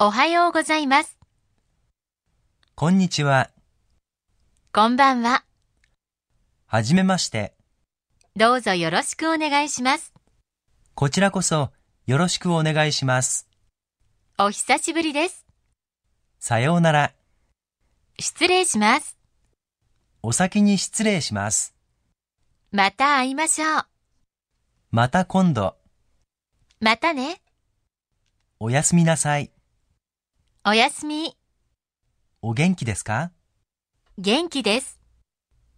おはようございます。こんにちは。こんばんは。はじめまして。どうぞよろしくお願いします。こちらこそよろしくお願いします。お久しぶりです。さようなら。失礼します。お先に失礼します。また会いましょう。また今度。またね。おやすみなさい。おやすみ。お元気ですか元気です。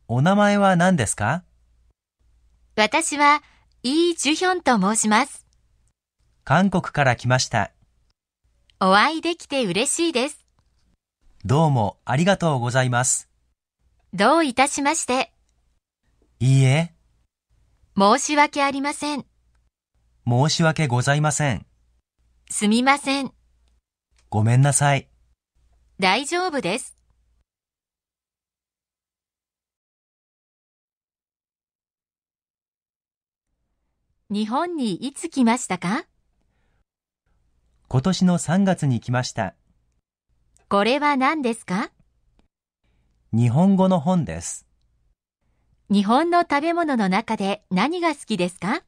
お名前は何ですか私は、イー・ジュヒョンと申します。韓国から来ました。お会いできて嬉しいです。どうもありがとうございます。どういたしまして。いいえ。申し訳ありません。申し訳ございません。すみません。ごめんなさい。大丈夫です。日本にいつ来ましたか今年の3月に来ました。これは何ですか日本語の本です。日本の食べ物の中で何が好きですか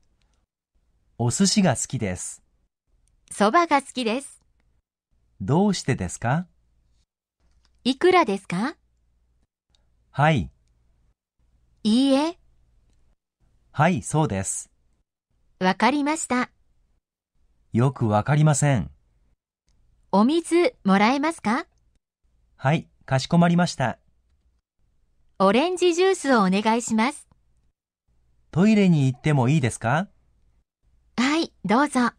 お寿司が好きです。蕎麦が好きです。どうしてですかいくらですかはい。いいえ。はい、そうです。わかりました。よくわかりません。お水もらえますかはい、かしこまりました。オレンジジュースをお願いします。トイレに行ってもいいですかはい、どうぞ。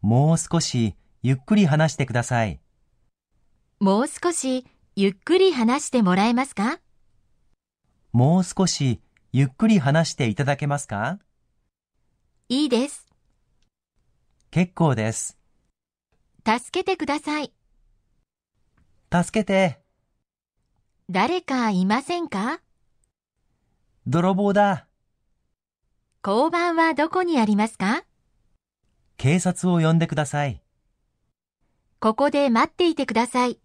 もう少しゆっくり話してください。もう少しゆっくり話してもらえますかもう少しゆっくり話していただけますかいいです。結構です。助けてください。助けて。誰かいませんか泥棒だ。交番はどこにありますか警察を呼んでください。ここで待っていてください。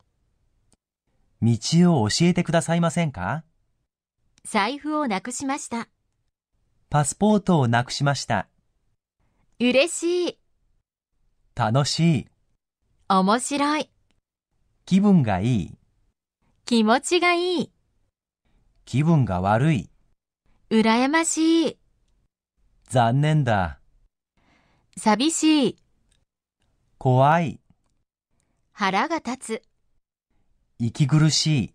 道を教えてくださいませんか財布をなくしました。パスポートをなくしました。嬉しい。楽しい。面白い。気分がいい。気持ちがいい。気分が悪い。羨ましい。残念だ。寂しい。怖い。腹が立つ。息苦しい。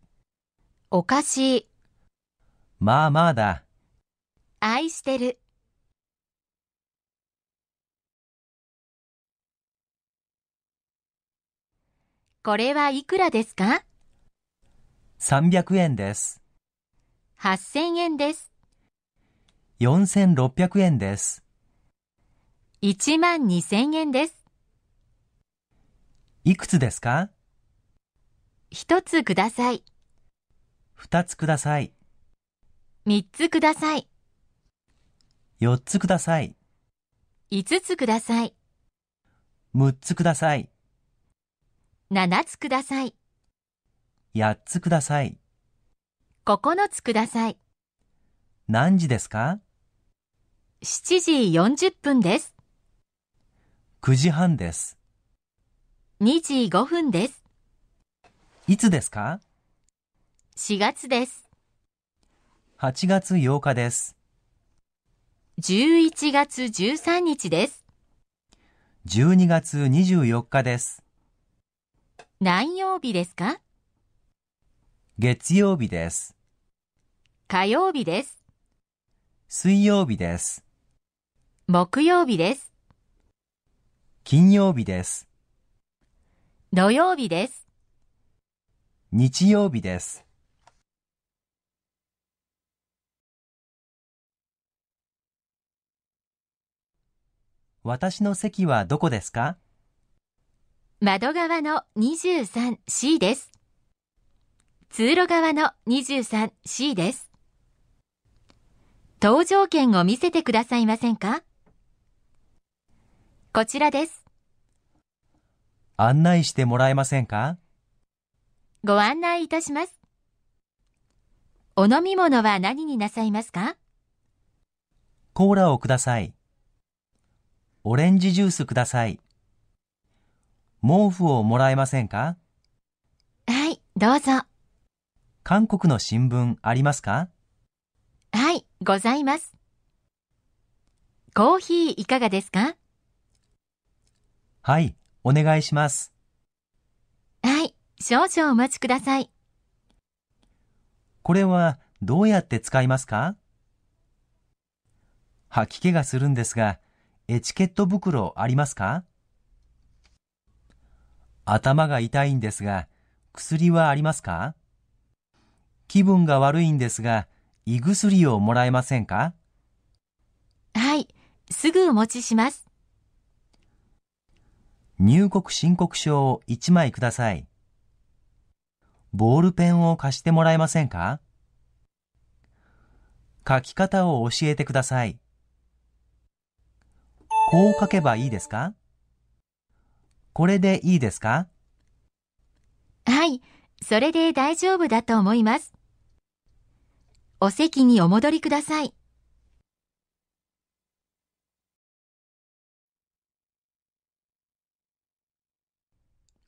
おかしい。まあまあだ。愛してる。これはいくらですか ?300 円です。8000円です。4600円です。1万2000円です。いくつですか一つください。二つください。三つください。四つください。五つください。六つください。七つください。八つください。九つください。何時ですか七時四十分です。九時半です。2時5分です。いつですか ?4 月です。8月8日です。11月13日です。12月24日です。何曜日ですか月曜日です。火曜日です。水曜日です。木曜日です。金曜日です。土曜日です。日曜日です。私の席はどこですか窓側の 23C です。通路側の 23C です。搭乗券を見せてくださいませんかこちらです。案内してもらえませんかご案内いたします。お飲み物は何になさいますかコーラをください。オレンジジュースください。毛布をもらえませんかはい、どうぞ。韓国の新聞ありますかはい、ございます。コーヒーいかがですかはい、お願いします。はい、少々お待ちください。これはどうやって使いますか吐き気がするんですが、エチケット袋ありますか頭が痛いんですが、薬はありますか気分が悪いんですが、胃薬をもらえませんかはい、すぐお持ちします。入国申告書を1枚ください。ボールペンを貸してもらえませんか書き方を教えてください。こう書けばいいですかこれでいいですかはい、それで大丈夫だと思います。お席にお戻りください。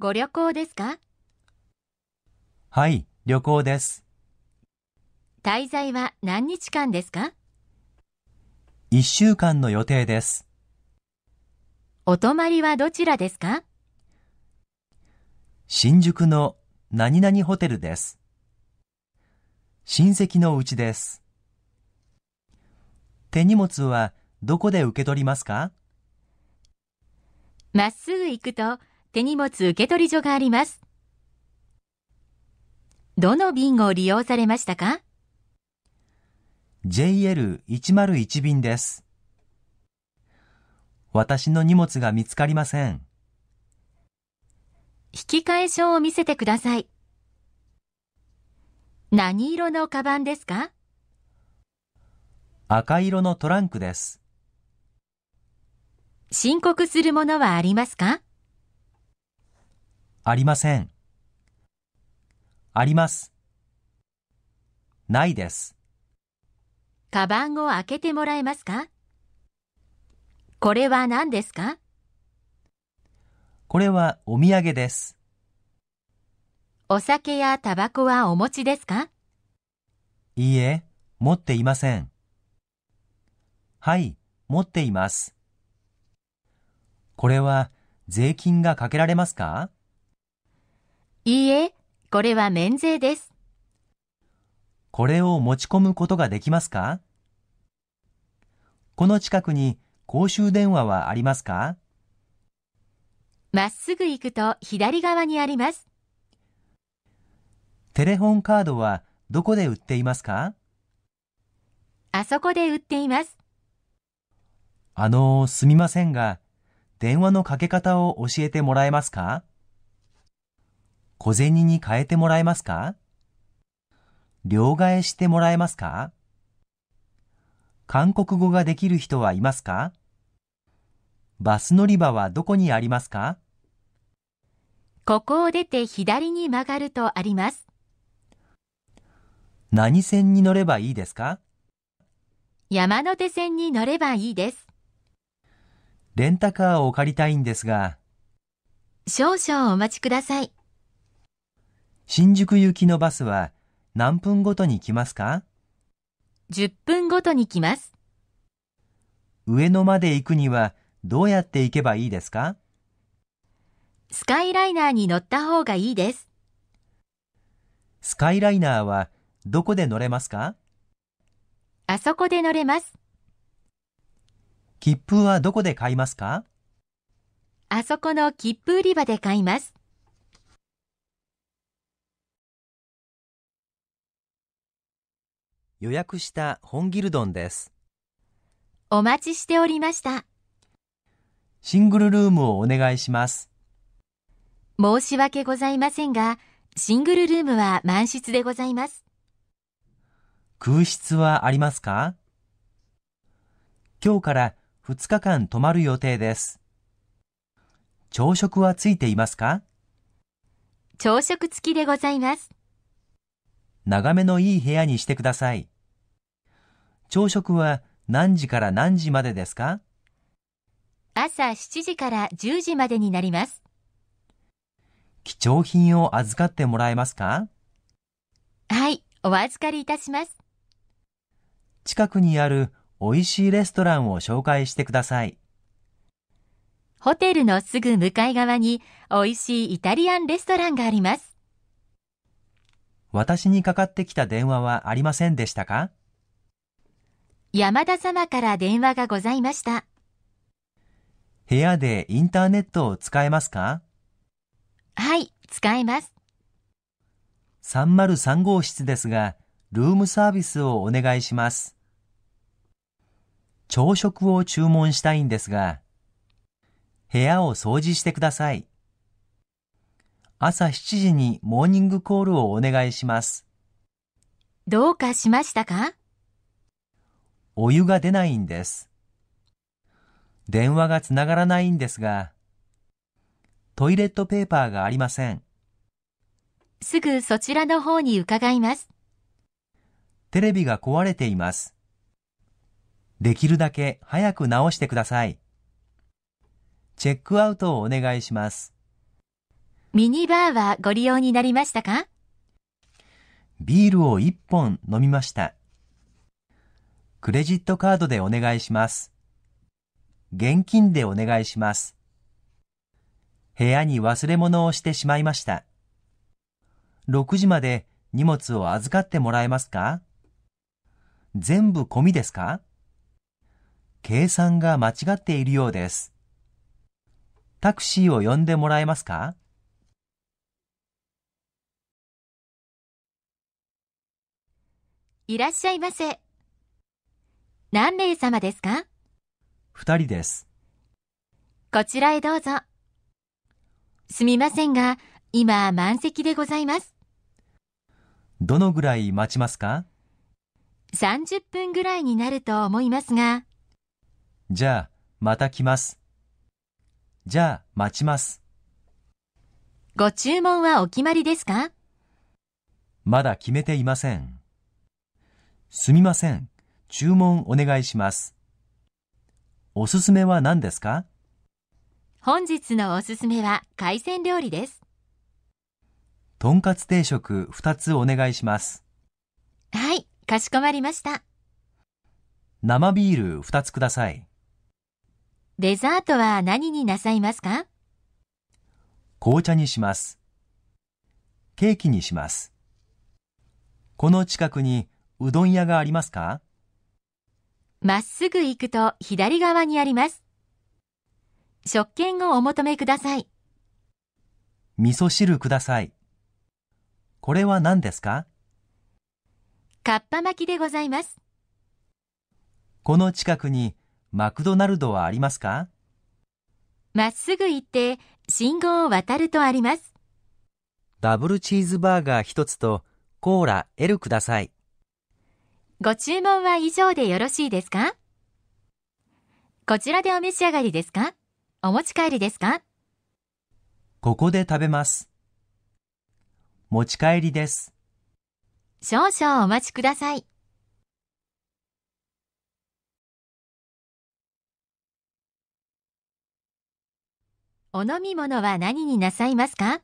ご旅行ですかはい、旅行です。滞在は何日間ですか1週間の予定です。お泊まりはどちらですか新宿の何々ホテルです。親戚のうちです。手荷物はどこで受け取りますかまっすぐ行くと手荷物受け取り所があります。どの便を利用されましたか ?JL101 便です。私の荷物が見つかりません。引き換え証を見せてください。何色のカバンですか赤色のトランクです。申告するものはありますかありません。あります。ないです。カバンを開けてもらえますかこれは何ですかこれはお土産です。お酒やタバコはお持ちですかいいえ、持っていません。はい、持っています。これは税金がかけられますかいいえ、これは免税です。これを持ち込むことができますかこの近くに公衆電話はありますかまっすぐ行くと左側にあります。テレホンカードはどこで売っていますかあそこで売っています。あの、すみませんが、電話のかけ方を教えてもらえますか小銭に変えてもらえますか両替してもらえますか韓国語ができる人はいますかバス乗り場はどこにありますかここを出て左に曲がるとあります。何線に乗ればいいですか山手線に乗ればいいです。レンタカーを借りたいんですが。少々お待ちください。新宿行きのバスは何分ごとに来ますか ?10 分ごとに来ます。上野まで行くにはどうやって行けばいいですかスカイライナーに乗った方がいいです。スカイライナーはどこで乗れますかあそこで乗れます。切符はどこで買いますかあそこの切符売り場で買います。予約した本ギルドンです。お待ちしておりました。シングルルームをお願いします。申し訳ございませんが、シングルルームは満室でございます。空室はありますか今日から2日間泊まる予定です。朝食はついていますか朝食付きでございます。眺めのいい部屋にしてください。朝食は何時から何時までですか朝7時から10時までになります。貴重品を預かってもらえますかはい、お預かりいたします。近くにある美味しいレストランを紹介してください。ホテルのすぐ向かい側に美味しいイタリアンレストランがあります。私にかかってきた電話はありませんでしたか山田様から電話がございました。部屋でインターネットを使えますかはい、使えます。303号室ですが、ルームサービスをお願いします。朝食を注文したいんですが、部屋を掃除してください。朝7時にモーニングコールをお願いします。どうかしましたかお湯が出ないんです。電話がつながらないんですが、トイレットペーパーがありません。すぐそちらの方に伺います。テレビが壊れています。できるだけ早く直してください。チェックアウトをお願いします。ミニバーはご利用になりましたかビールを一本飲みました。クレジットカードでお願いします。現金でお願いします。部屋に忘れ物をしてしまいました。6時まで荷物を預かってもらえますか全部込みですか計算が間違っているようです。タクシーを呼んでもらえますかいらっしゃいませ。何名様ですか二人です。こちらへどうぞ。すみませんが、今満席でございます。どのぐらい待ちますか ?30 分ぐらいになると思いますが。じゃあ、また来ます。じゃあ、待ちます。ご注文はお決まりですかまだ決めていません。すみません。注文お願いします。おすすめは何ですか本日のおすすめは海鮮料理です。とんかつ定食2つお願いします。はい、かしこまりました。生ビール2つください。デザートは何になさいますか紅茶にします。ケーキにします。この近くにうどん屋がありますかまっすぐ行くと左側にあります。食券をお求めください。味噌汁ください。これは何ですかかっぱ巻きでございます。この近くにマクドナルドはありますかまっすぐ行って信号を渡るとあります。ダブルチーズバーガー一つとコーラ L ください。ご注文は以上でよろしいですかこちらでお召し上がりですかお持ち帰りですかここで食べます。持ち帰りです。少々お待ちください。お飲み物は何になさいますか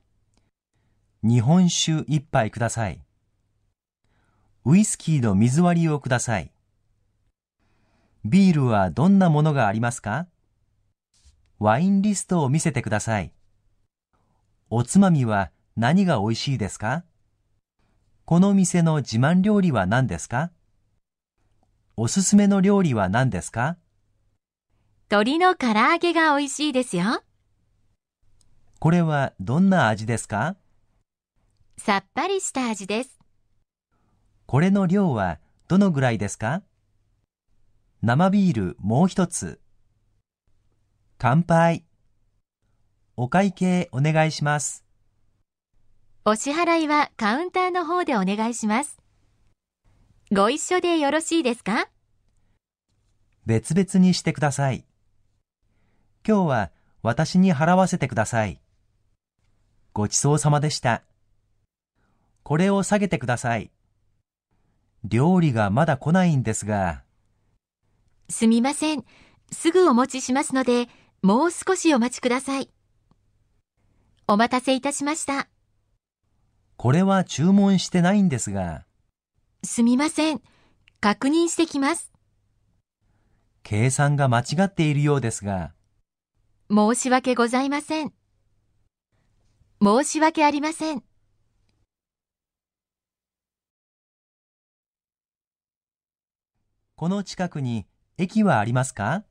日本酒一杯ください。ウイスキーの水割りをください。ビールはどんなものがありますかワインリストを見せてください。おつまみは何が美味しいですかこの店の自慢料理は何ですかおすすめの料理は何ですか鶏の唐揚げが美味しいですよ。これはどんな味ですかさっぱりした味です。これの量はどのぐらいですか生ビールもう一つ。乾杯。お会計お願いします。お支払いはカウンターの方でお願いします。ご一緒でよろしいですか別々にしてください。今日は私に払わせてください。ごちそうさまでした。これを下げてください。料理がまだ来ないんですが。すみません。すぐお持ちしますので、もう少しお待ちください。お待たせいたしました。これは注文してないんですが。すみません。確認してきます。計算が間違っているようですが。申し訳ございません。申し訳ありません。この近くに駅はありますか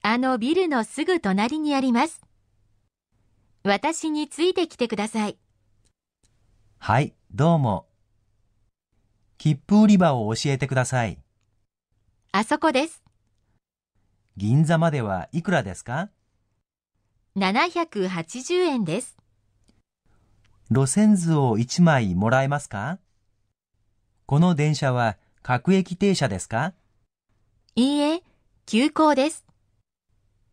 あのビルのすぐ隣にあります。私についてきてください。はい、どうも。切符売り場を教えてください。あそこです。銀座まではいくらですか780円です。路線図を1枚もらえますかこの電車は各駅停車ですかいいえ、急行です。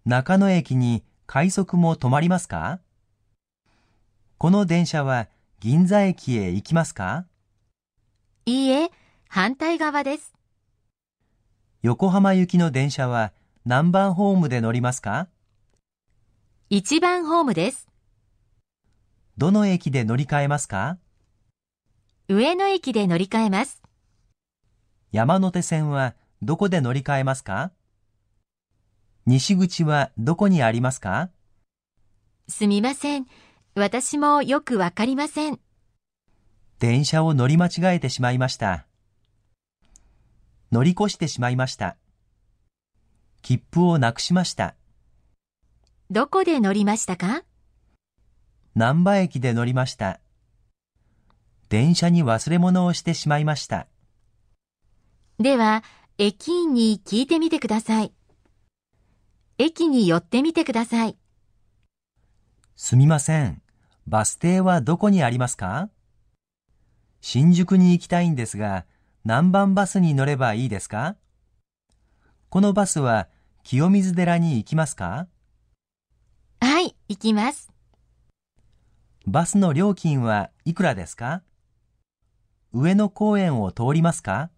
中野駅に快速も止まりますかこの電車は銀座駅へ行きますかいいえ、反対側です。横浜行きの電車は何番ホームで乗りますか一番ホームです。どの駅で乗り換えますか上野駅で乗り換えます。山手線はどこで乗り換えますか西口はどこにありますかすみません。私もよくわかりません。電車を乗り間違えてしまいました。乗り越してしまいました。切符をなくしました。どこで乗りましたか難波駅で乗りました。電車に忘れ物をしてしまいました。では、駅員に聞いてみてください。駅に寄ってみてください。すみません。バス停はどこにありますか新宿に行きたいんですが、何番バスに乗ればいいですかこのバスは清水寺に行きますかはい、行きます。バスの料金はいくらですか上野公園を通りますか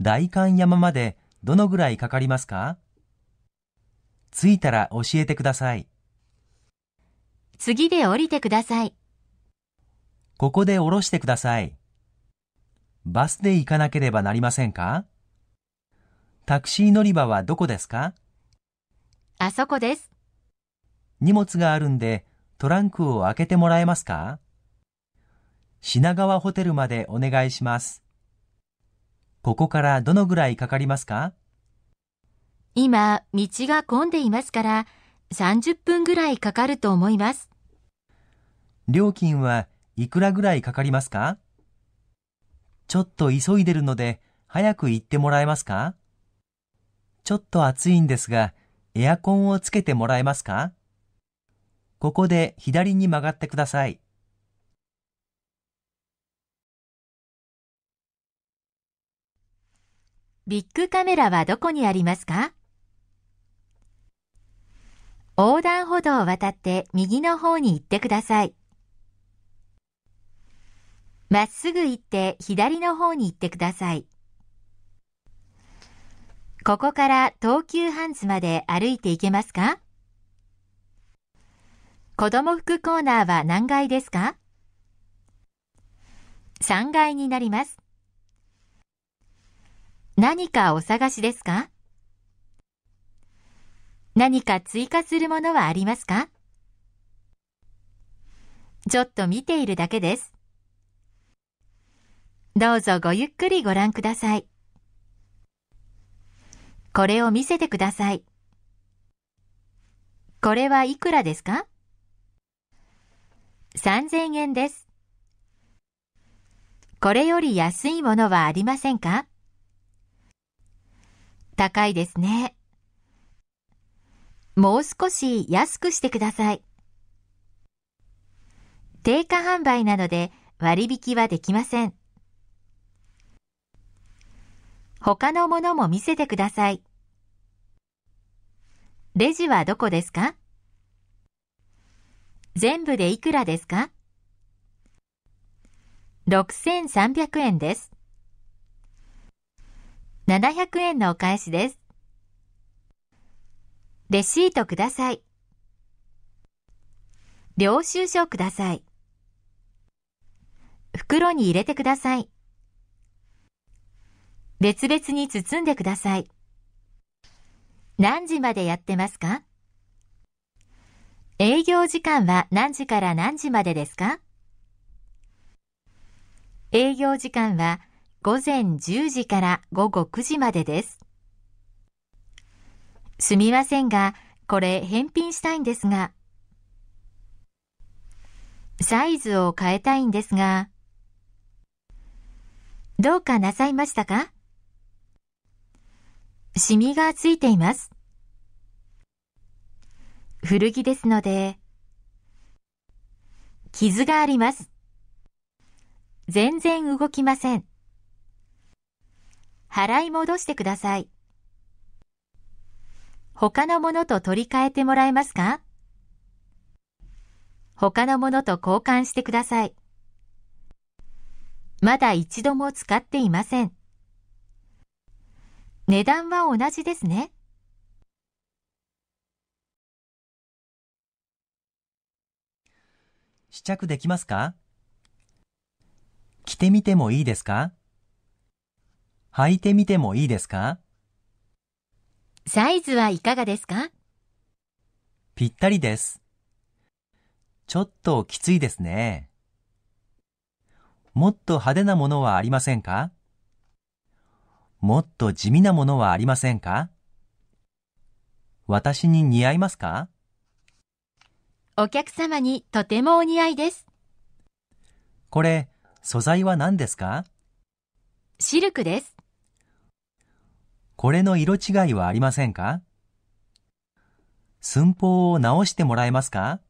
代官山までどのぐらいかかりますか着いたら教えてください。次で降りてください。ここで降ろしてください。バスで行かなければなりませんかタクシー乗り場はどこですかあそこです。荷物があるんでトランクを開けてもらえますか品川ホテルまでお願いします。ここからどのぐらいかかりますか今、道が混んでいますから、30分ぐらいかかると思います。料金はいくらぐらいかかりますかちょっと急いでるので、早く行ってもらえますかちょっと暑いんですが、エアコンをつけてもらえますかここで左に曲がってください。ビッグカメラはどこにありますか横断歩道を渡って右の方に行ってください。まっすぐ行って左の方に行ってください。ここから東急ハンズまで歩いて行けますか子供服コーナーは何階ですか ?3 階になります。何かお探しですか何か追加するものはありますかちょっと見ているだけです。どうぞごゆっくりご覧ください。これを見せてください。これはいくらですか ?3000 円です。これより安いものはありませんか高いですね。もう少し安くしてください。定価販売なので割引はできません。他のものも見せてください。レジはどこですか全部でいくらですか ?6300 円です。700円のお返しです。レシートください。領収書ください。袋に入れてください。別々に包んでください。何時までやってますか営業時間は何時から何時までですか営業時間は午前10時から午後9時までです。すみませんが、これ返品したいんですが、サイズを変えたいんですが、どうかなさいましたかシミがついています。古着ですので、傷があります。全然動きません。払い戻してください。他のものと取り替えてもらえますか他のものと交換してください。まだ一度も使っていません。値段は同じですね。試着できますか着てみてもいいですか履いてみてもいいですかサイズはいかがですかぴったりです。ちょっときついですね。もっと派手なものはありませんかもっと地味なものはありませんか私に似合いますかお客様にとてもお似合いです。これ、素材は何ですかシルクです。これの色違いはありませんか寸法を直してもらえますか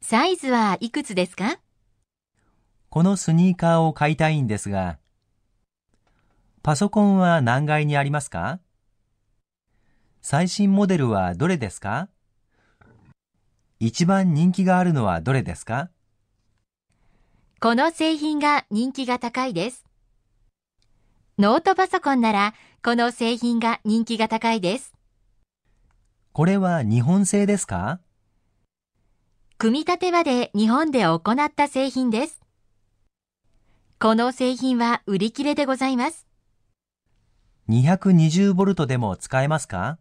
サイズはいくつですかこのスニーカーを買いたいんですが、パソコンは何階にありますか最新モデルはどれですか一番人気があるのはどれですかこの製品が人気が高いです。ノートパソコンならこの製品が人気が高いです。これは日本製ですか組み立てまで日本で行った製品です。この製品は売り切れでございます。220ボルトでも使えますか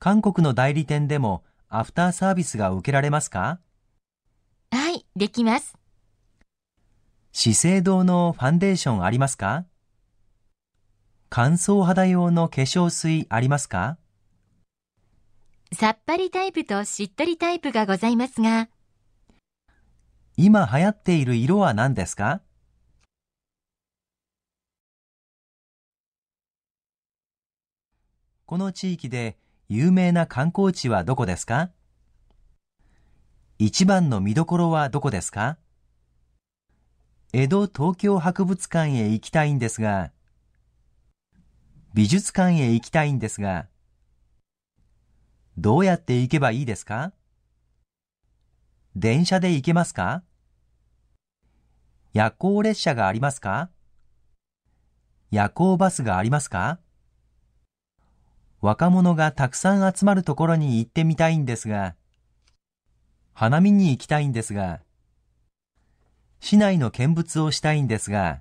韓国の代理店でもアフターサービスが受けられますかはい、できます。資生堂のファンデーションありますか乾燥肌用の化粧水ありますかさっぱりタイプとしっとりタイプがございますが、今流行っている色は何ですかこの地域で有名な観光地はどこですか一番の見どころはどこですか江戸東京博物館へ行きたいんですが、美術館へ行きたいんですが、どうやって行けばいいですか電車で行けますか夜行列車がありますか夜行バスがありますか若者がたくさん集まるところに行ってみたいんですが、花見に行きたいんですが、市内の見物をしたいんですが、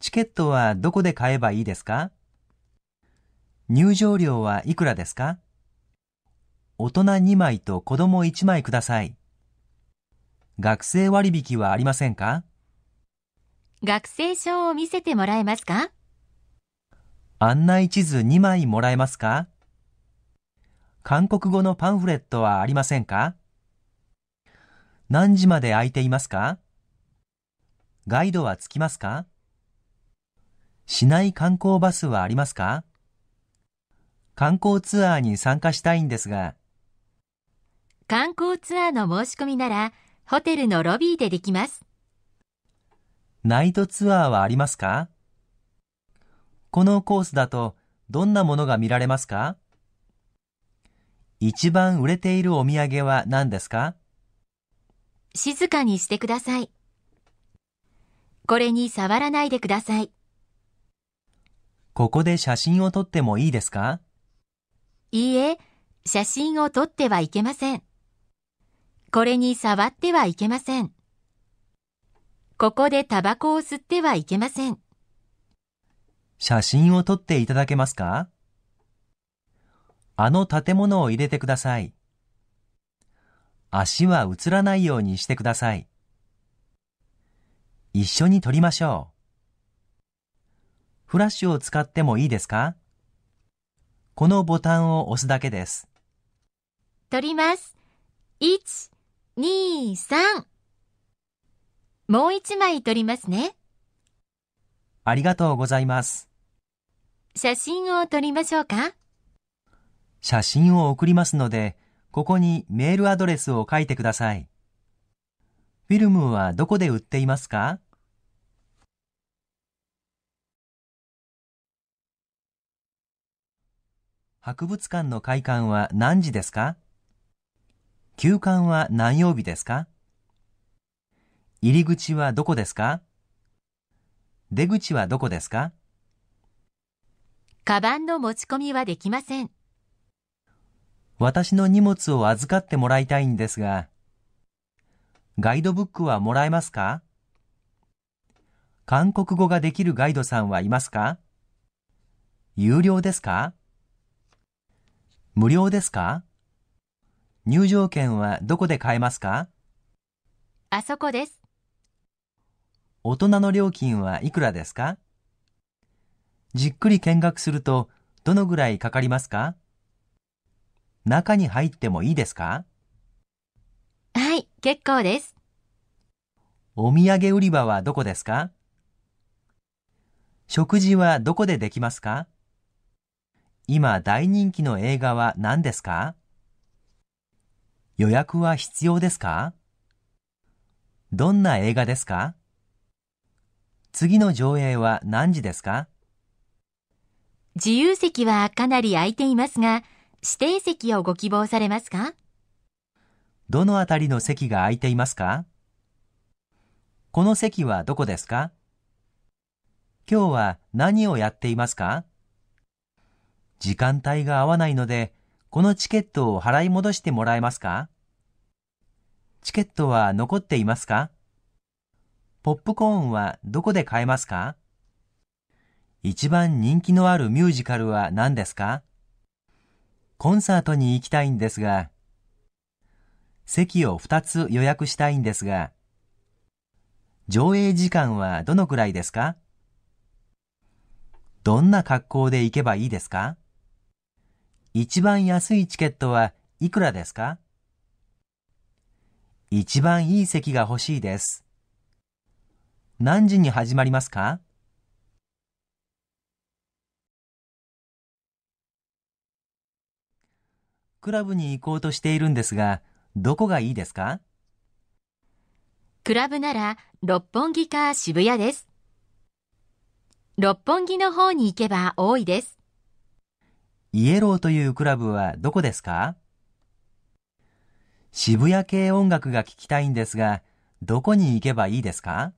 チケットはどこで買えばいいですか入場料はいくらですか大人2枚と子供1枚ください。学生割引はありませんか学生証を見せてもらえますか案内地図2枚もらえますか韓国語のパンフレットはありませんか何時まで空いていますかガイドはつきますか市内観光バスはありますか観光ツアーに参加したいんですが、観光ツアーの申し込みなら、ホテルのロビーでできます。ナイトツアーはありますかこのコースだとどんなものが見られますか一番売れているお土産は何ですか静かにしてください。これに触らないでください。ここで写真を撮ってもいいですかいいえ、写真を撮ってはいけません。これに触ってはいけません。ここでタバコを吸ってはいけません。写真を撮っていただけますかあの建物を入れてください。足は映らないようにしてください。一緒に撮りましょう。フラッシュを使ってもいいですかこのボタンを押すだけです。撮ります。1、2、3。もう一枚撮りますね。ありがとうございます。写真を撮りましょうか写真を送りますので、ここにメールアドレスを書いてください。フィルムはどこで売っていますか博物館の開館は何時ですか休館は何曜日ですか入り口はどこですか出口はどこですかカバンの持ち込みはできません。私の荷物を預かってもらいたいんですが、ガイドブックはもらえますか韓国語ができるガイドさんはいますか有料ですか無料ですか入場券はどこで買えますかあそこです。大人の料金はいくらですかじっくり見学するとどのぐらいかかりますか中に入ってもいいですかはい、結構です。お土産売り場はどこですか食事はどこでできますか今大人気の映画は何ですか予約は必要ですかどんな映画ですか次の上映は何時ですか自由席はかなり空いていますが、指定席をご希望されますかどのあたりの席が空いていますかこの席はどこですか今日は何をやっていますか時間帯が合わないので、このチケットを払い戻してもらえますかチケットは残っていますかポップコーンはどこで買えますか一番人気のあるミュージカルは何ですかコンサートに行きたいんですが、席を2つ予約したいんですが、上映時間はどのくらいですかどんな格好で行けばいいですか一番安いチケットはいくらですか一番いい席が欲しいです。何時に始まりますかクラブに行こうとしているんですが、どこがいいですかクラブなら六本木か渋谷です。六本木の方に行けば多いです。イエローというクラブはどこですか渋谷系音楽が聴きたいんですが、どこに行けばいいですか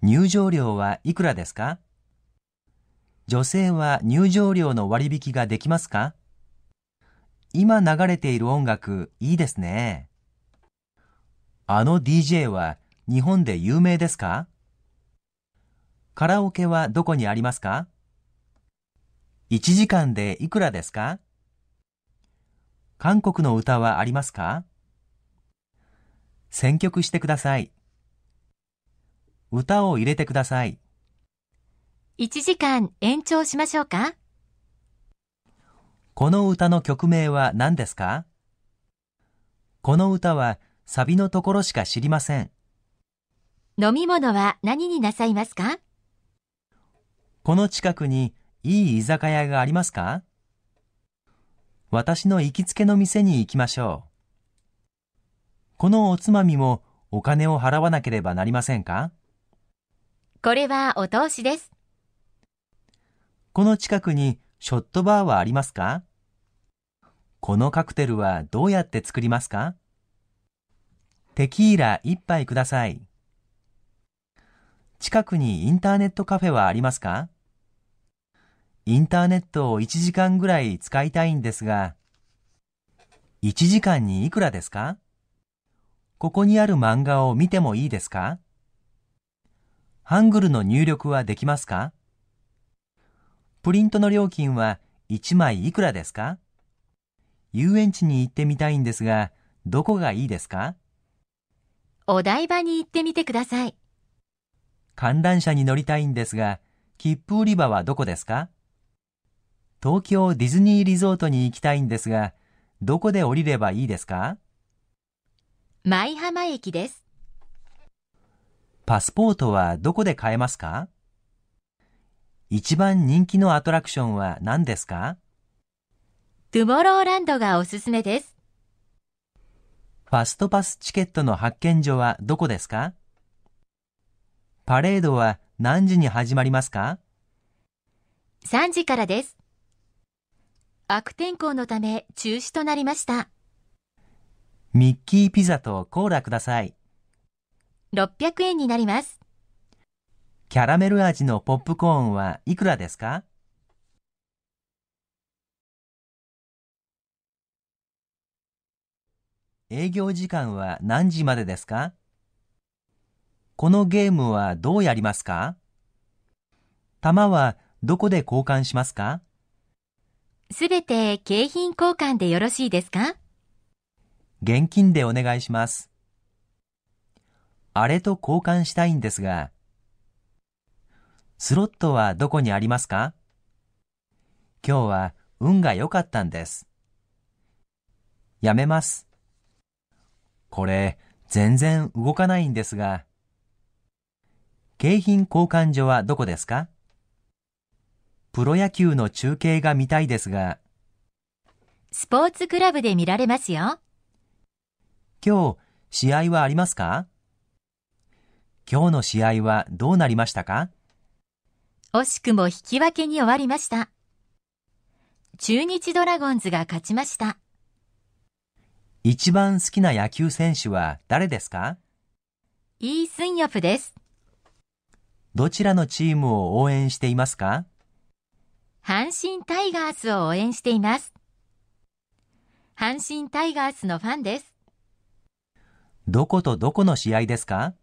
入場料はいくらですか女性は入場料の割引ができますか今流れている音楽いいですね。あの DJ は日本で有名ですかカラオケはどこにありますか ?1 時間でいくらですか韓国の歌はありますか選曲してください。歌を入れてください。1時間延長しましょうかこの歌の曲名は何ですかこの歌はサビのところしか知りません。飲み物は何になさいますかこの近くにいい居酒屋がありますか私の行きつけの店に行きましょう。このおつまみもお金を払わなければなりませんかこれはお通しです。この近くにショットバーはありますかこのカクテルはどうやって作りますかテキーラ1杯ください。近くにインターネットカフェはありますかインターネットを1時間ぐらい使いたいんですが、1時間にいくらですかここにある漫画を見てもいいですかハングルの入力はできますかプリントの料金は1枚いくらですか遊園地に行ってみたいんですが、どこがいいですかお台場に行ってみてください。観覧車に乗りたいんですが、切符売り場はどこですか東京ディズニーリゾートに行きたいんですが、どこで降りればいいですか舞浜駅です。パスポートはどこで買えますか一番人気のアトラクションは何ですかトゥモローランドがおすすめです。ファストパスチケットの発券所はどこですかパレードは何時に始まりますか ?3 時からです。悪天候のため中止となりました。ミッキーピザとコーラください。600円になります。キャラメル味のポップコーンはいくらですか営業時間は何時までですかこのゲームはどうやりますか玉はどこで交換しますかすべて景品交換でよろしいですか現金でお願いします。あれと交換したいんですが、スロットはどこにありますか今日は運が良かったんです。やめます。これ、全然動かないんですが。景品交換所はどこですかプロ野球の中継が見たいですが。スポーツクラブで見られますよ。今日、試合はありますか今日の試合はどうなりましたか惜しくも引き分けに終わりました。中日ドラゴンズが勝ちました。一番好きな野球選手は誰ですかイー・スンヨプです。どちらのチームを応援していますか阪神タイガースを応援しています。阪神タイガースのファンです。どことどこの試合ですか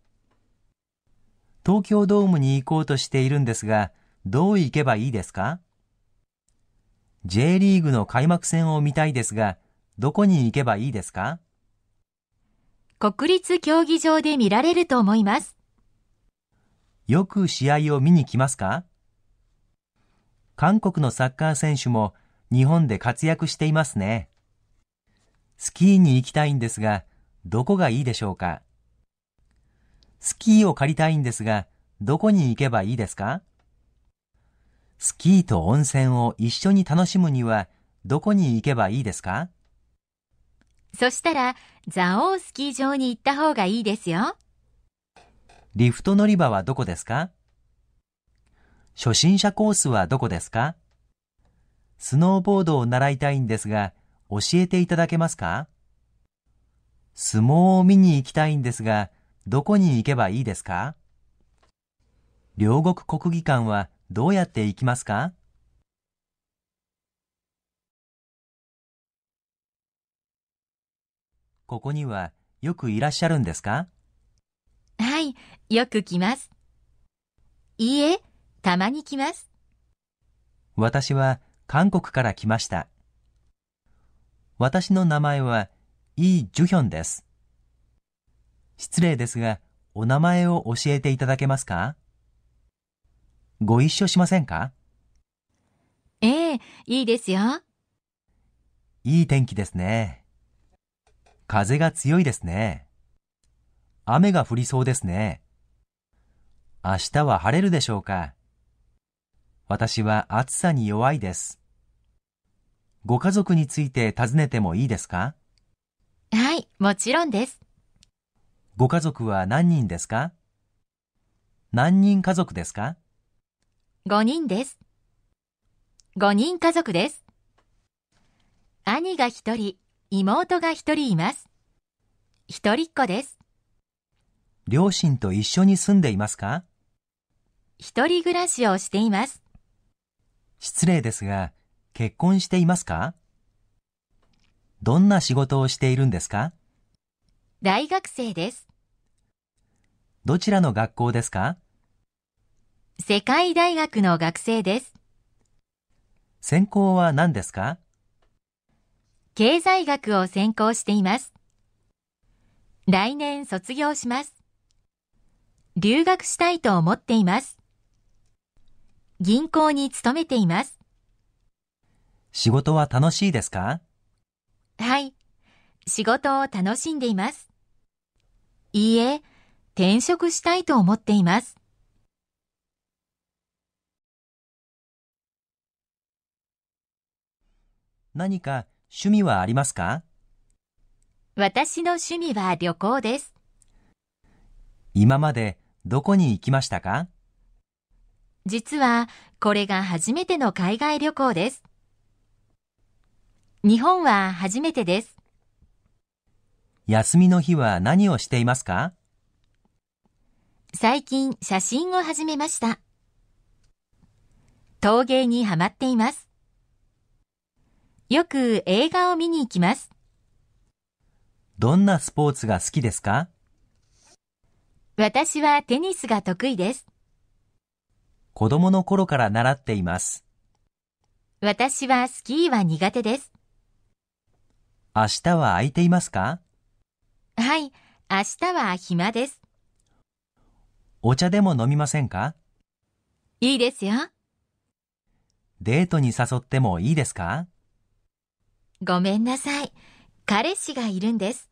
東京ドームに行こうとしているんですが、どう行けばいいですか ?J リーグの開幕戦を見たいですが、どこに行けばいいですか国立競技場で見られると思います。よく試合を見に来ますか韓国のサッカー選手も日本で活躍していますね。スキーに行きたいんですが、どこがいいでしょうかスキーを借りたいんですが、どこに行けばいいですかスキーと温泉を一緒に楽しむにはどこに行けばいいですかそしたら、蔵王スキー場に行った方がいいですよ。リフト乗り場はどこですか初心者コースはどこですかスノーボードを習いたいんですが、教えていただけますか相撲を見に行きたいんですが、どこに行けばいいですか両国国技館はどうやって行きますかここにはよくいらっしゃるんですかはい、よく来ます。いいえ、たまに来ます。私は韓国から来ました。私の名前はイ・ジュヒョンです。失礼ですが、お名前を教えていただけますかご一緒しませんかええ、いいですよ。いい天気ですね。風が強いですね。雨が降りそうですね。明日は晴れるでしょうか私は暑さに弱いです。ご家族について尋ねてもいいですかはい、もちろんです。ご家族は何人ですか何人家族ですか5人です。5人家族です。兄が1人、妹が1人います。一人っ子です。両親と一緒に住んでいますか一人暮らしをしています。失礼ですが、結婚していますかどんな仕事をしているんですか大学生です。どちらの学校ですか世界大学の学生です。専攻は何ですか経済学を専攻しています。来年卒業します。留学したいと思っています。銀行に勤めています。仕事は楽しいですかはい。仕事を楽しんでいます。いいえ、転職したいと思っています。何か趣味はありますか私の趣味は旅行です。今までどこに行きましたか実はこれが初めての海外旅行です。日本は初めてです。休みの日は何をしていますか最近写真を始めました。陶芸にハマっています。よく映画を見に行きます。どんなスポーツが好きですか私はテニスが得意です。子供の頃から習っています。私はスキーは苦手です。明日は空いていますかはい、明日は暇です。お茶でも飲みませんかいいですよ。デートに誘ってもいいですかごめんなさい。彼氏がいるんです。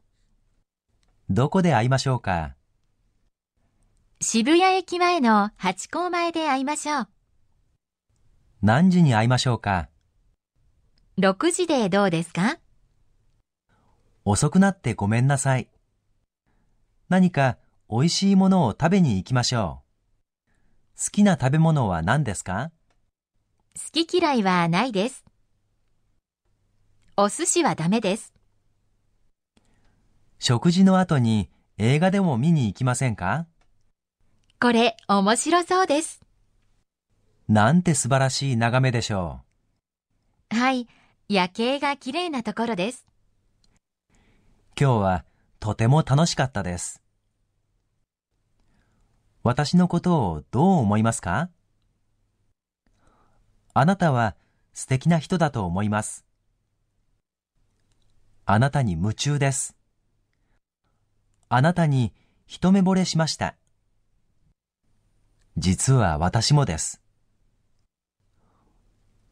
どこで会いましょうか渋谷駅前の八甲前で会いましょう。何時に会いましょうか ?6 時でどうですか遅くなってごめんなさい。何か美味しいものを食べに行きましょう。好きな食べ物は何ですか好き嫌いはないです。お寿司はダメです。食事の後に映画でも見に行きませんかこれ面白そうです。なんて素晴らしい眺めでしょう。はい、夜景が綺麗なところです。今日はとても楽しかったです。私のことをどう思いますかあなたは素敵な人だと思います。あなたに夢中です。あなたに一目惚れしました。実は私もです。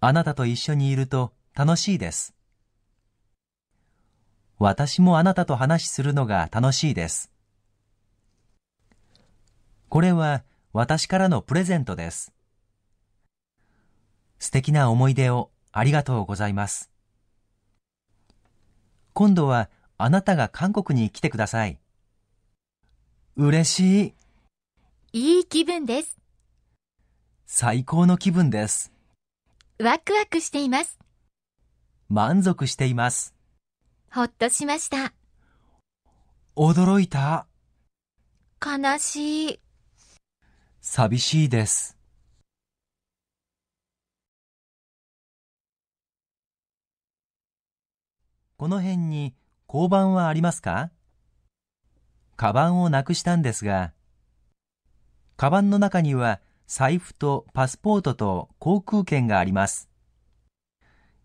あなたと一緒にいると楽しいです。私もあなたと話するのが楽しいです。これは私からのプレゼントです。素敵な思い出をありがとうございます。今度はあなたが韓国に来てください。嬉しい。いい気分です。最高の気分です。ワクワクしています。満足しています。ほっとしました。驚いた。悲しい。寂しいです。この辺に交番はありますかカバンをなくしたんですが、カバンの中には財布とパスポートと航空券があります。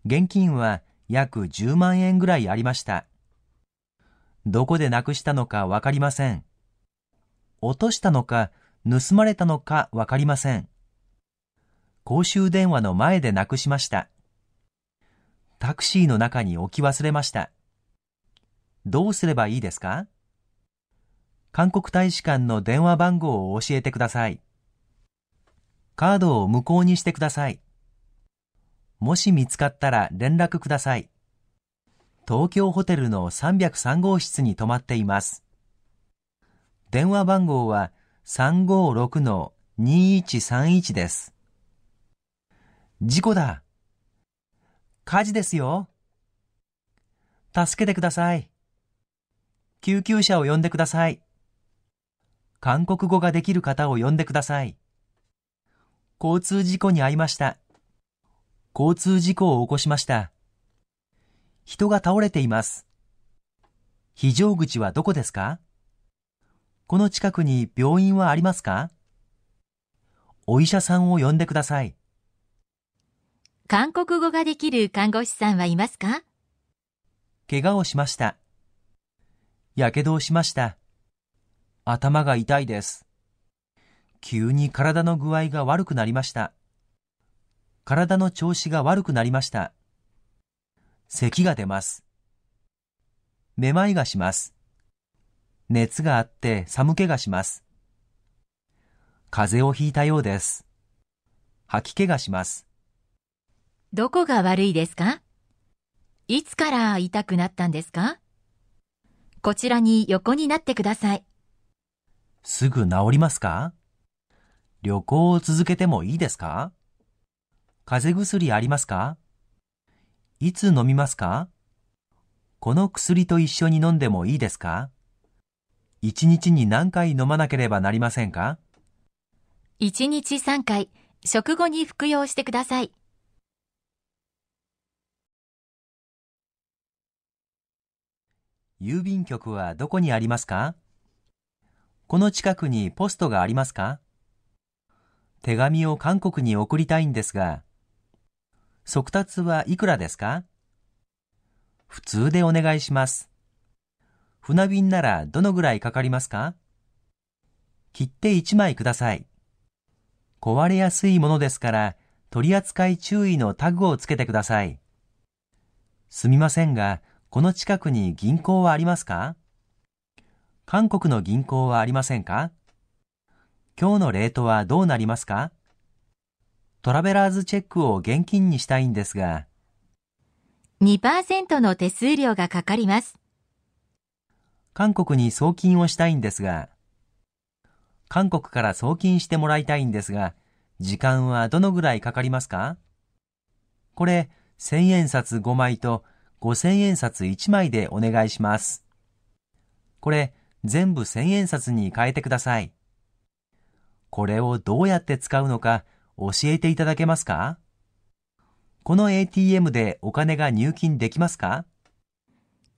現金は約10万円ぐらいありました。どこでなくしたのかわかりません。落としたのか盗まれたのかわかりません。公衆電話の前でなくしました。タクシーの中に置き忘れました。どうすればいいですか韓国大使館の電話番号を教えてください。カードを無効にしてください。もし見つかったら連絡ください。東京ホテルの303号室に泊まっています。電話番号は356-2131です。事故だ火事ですよ。助けてください。救急車を呼んでください。韓国語ができる方を呼んでください。交通事故に遭いました。交通事故を起こしました。人が倒れています。非常口はどこですかこの近くに病院はありますかお医者さんを呼んでください。韓国語ができる看護師さんはいますか怪我をしました。やけどをしました。頭が痛いです。急に体の具合が悪くなりました。体の調子が悪くなりました。咳が出ます。めまいがします。熱があって寒気がします。風邪をひいたようです。吐き気がします。どこが悪いですかいつから痛くなったんですかこちらに横になってください。すぐ治りますか旅行を続けてもいいですか風邪薬ありますかいつ飲みますかこの薬と一緒に飲んでもいいですか一日に何回飲まなければなりませんか一日3回、食後に服用してください。郵便局はどこにありますかこの近くにポストがありますか手紙を韓国に送りたいんですが、速達はいくらですか普通でお願いします。船便ならどのぐらいかかりますか切って1枚ください。壊れやすいものですから取扱い注意のタグをつけてください。すみませんが、この近くに銀行はありますか韓国の銀行はありませんか今日のレートはどうなりますかトラベラーズチェックを現金にしたいんですが、2%の手数料がかかります。韓国に送金をしたいんですが、韓国から送金してもらいたいんですが、時間はどのぐらいかかりますかこれ、千円札5枚と五千円札一枚でお願いします。これ、全部千円札に変えてください。これをどうやって使うのか教えていただけますかこの ATM でお金が入金できますか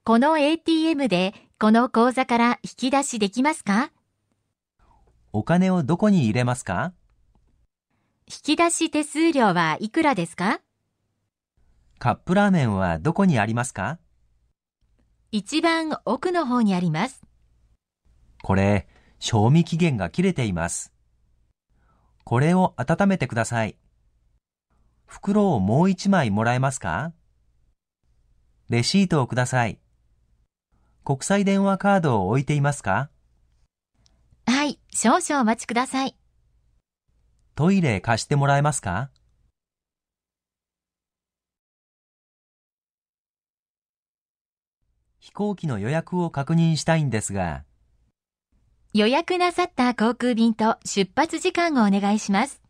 この ATM でこの口座から引き出しできますかお金をどこに入れますか引き出し手数料はいくらですかカップラーメンはどこにありますか一番奥の方にあります。これ、賞味期限が切れています。これを温めてください。袋をもう一枚もらえますかレシートをください。国際電話カードを置いていますかはい、少々お待ちください。トイレ貸してもらえますか行機の予約を確認したいんですが。予約なさった航空便と出発時間をお願いします。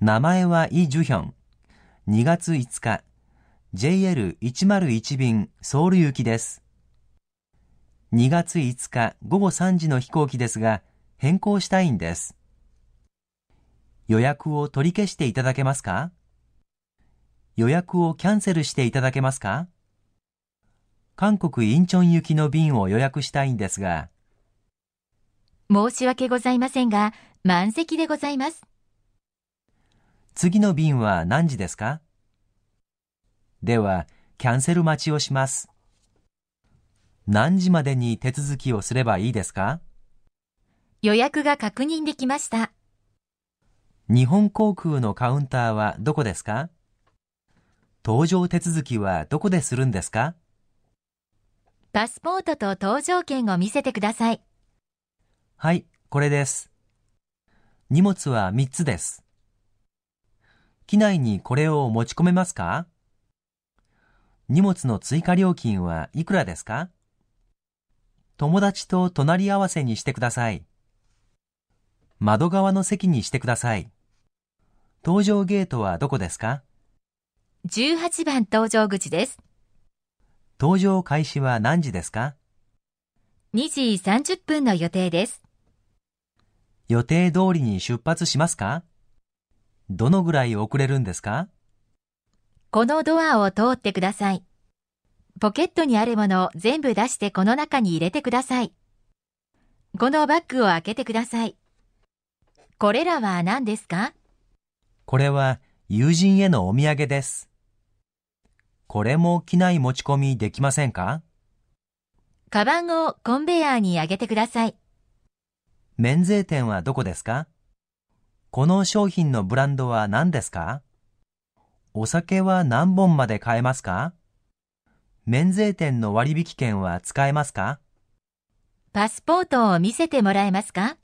名前はイ・ジュヒョン。2月5日、JL101 便ソウル行きです。2月5日午後3時の飛行機ですが、変更したいんです。予約を取り消していただけますか予約をキャンセルしていただけますか韓国インチョン行きの便を予約したいんですが。申し訳ございませんが、満席でございます。次の便は何時ですかでは、キャンセル待ちをします。何時までに手続きをすればいいですか予約が確認できました。日本航空のカウンターはどこですか搭乗手続きはどこでするんですかパスポートと搭乗券を見せてください。はい、これです。荷物は3つです。機内にこれを持ち込めますか荷物の追加料金はいくらですか友達と隣り合わせにしてください。窓側の席にしてください。搭乗ゲートはどこですか ?18 番搭乗口です。搭乗開始は何時ですか ?2 時30分の予定です。予定通りに出発しますかどのぐらい遅れるんですかこのドアを通ってください。ポケットにあるものを全部出してこの中に入れてください。このバッグを開けてください。これらは何ですかこれは友人へのお土産です。これも機内持ち込みできませんかカバンをコンベヤーに上げてください。免税店はどこですかこの商品のブランドは何ですかお酒は何本まで買えますか免税店の割引券は使えますかパスポートを見せてもらえますか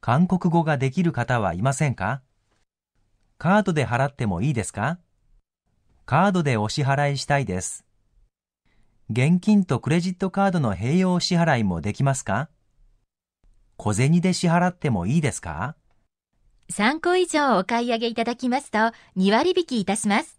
韓国語ができる方はいませんかカードで払ってもいいですかカードでお支払いしたいです。現金とクレジットカードの併用支払いもできますか小銭で支払ってもいいですか ?3 個以上お買い上げいただきますと2割引きいたします。